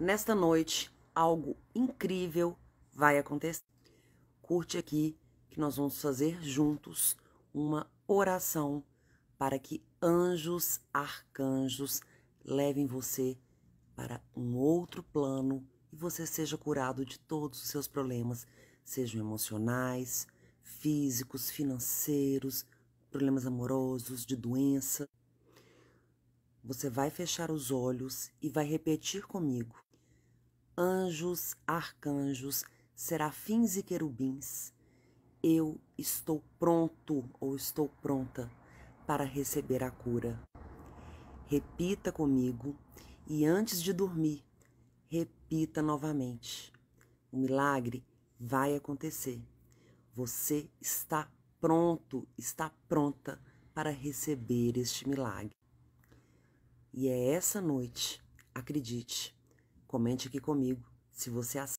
Nesta noite, algo incrível vai acontecer. Curte aqui que nós vamos fazer juntos uma oração para que anjos, arcanjos levem você para um outro plano e você seja curado de todos os seus problemas, sejam emocionais, físicos, financeiros, problemas amorosos, de doença. Você vai fechar os olhos e vai repetir comigo: anjos, arcanjos, serafins e querubins, eu estou pronto ou estou pronta para receber a cura. Repita comigo e antes de dormir, repita novamente. O milagre vai acontecer. Você está pronto, está pronta para receber este milagre. E é essa noite, acredite, Comente aqui comigo se você aceita.